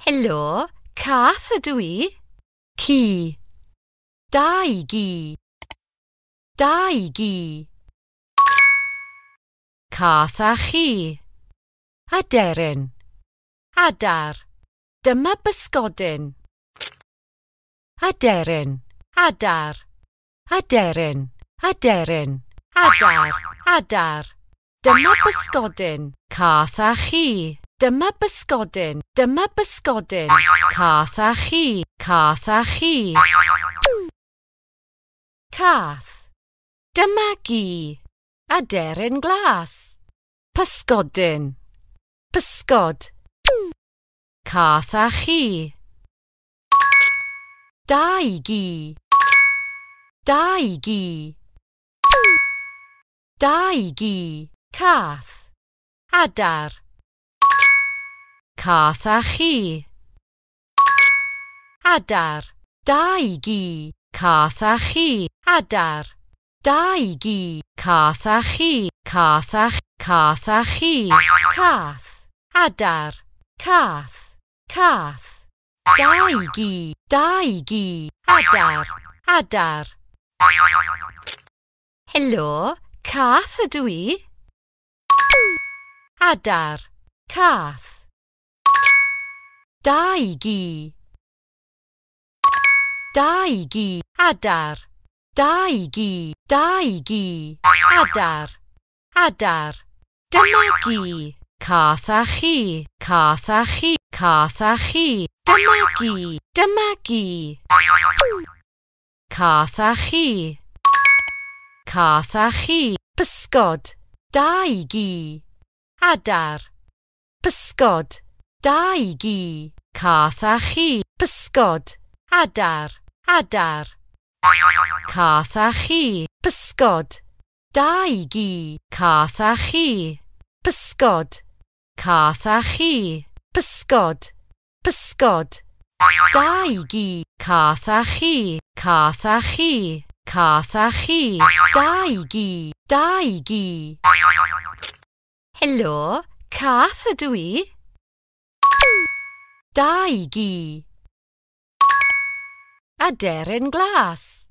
Helo, cath ydw i. Ci. Dau gi. Dau gi. Cath a chi. Aderyn. Adar. Dyma bysgodyn. Aderyn. Adar. Aderyn. Aderyn. Adar. Adar. Dyma bysgodyn. Cath a chi. Dyma bysgodyn, dyma bysgodyn. Cath a chi, cath a chi. Cath. Dyma gi. A deryn glas. Pysgodyn. Pysgod. Cath a chi. Dau gi. Dau gi. Dau gi. Cath. Adar. Cath a chi. Adar. Da i gi. Cath a chi. Adar. Da i gi. Cath a chi. Cath a, cath a chi. Cath. Adar. Cath. Cath. Da i gi. Da i gi. Adar. Adar. Helo. Cath ydw i. Adar. Cath. Daigi Daigi Adar Daigi Daigi Adar Adar Cath a chi a chi a chi gi. Cath a chi a chi Dau Daigi Adar Bysgod. Dau gi, cath a chi, pysgod, adar, adar. Cath a chi, pysgod. Dau gi, cath a chi, pysgod. Cath a chi, pysgod, pysgod. Dau gi, cath a chi, cath a chi, cath a chi. Dau gi, dau gi. Helo, cath ydw i? Daigi. A deryn glas.